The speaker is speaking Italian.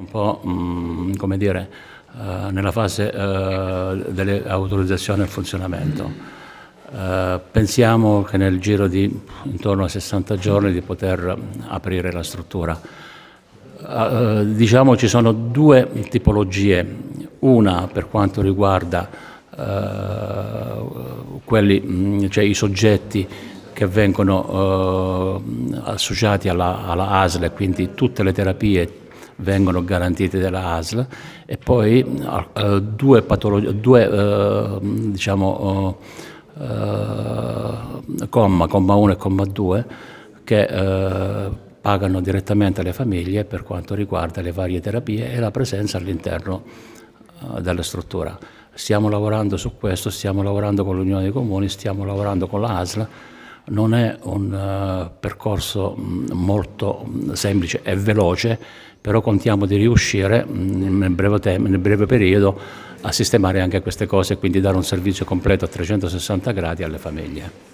Un po', mh, mm, come dire, uh, nella fase uh, delle autorizzazioni e funzionamento. Uh, pensiamo che nel giro di intorno a 60 giorni di poter aprire la struttura. Uh, diciamo ci sono due tipologie, una per quanto riguarda uh, quelli, mm, cioè i soggetti che vengono associati alla, alla ASL, quindi tutte le terapie, vengono garantiti dalla ASL e poi eh, due, patologi- due eh, diciamo, eh, comma, comma 1 e comma 2 che eh, pagano direttamente alle famiglie per quanto riguarda le varie terapie e la presenza all'interno eh, della struttura. Stiamo lavorando su questo, stiamo lavorando con l'Unione dei Comuni, stiamo lavorando con la ASL non è un eh, percorso mm, molto mm, semplice e veloce, però contiamo di riuscire mm, nel breve, tempo, nel breve periodo a sistemare anche queste cose e quindi dare un servizio completo a 360 gradi alle famiglie.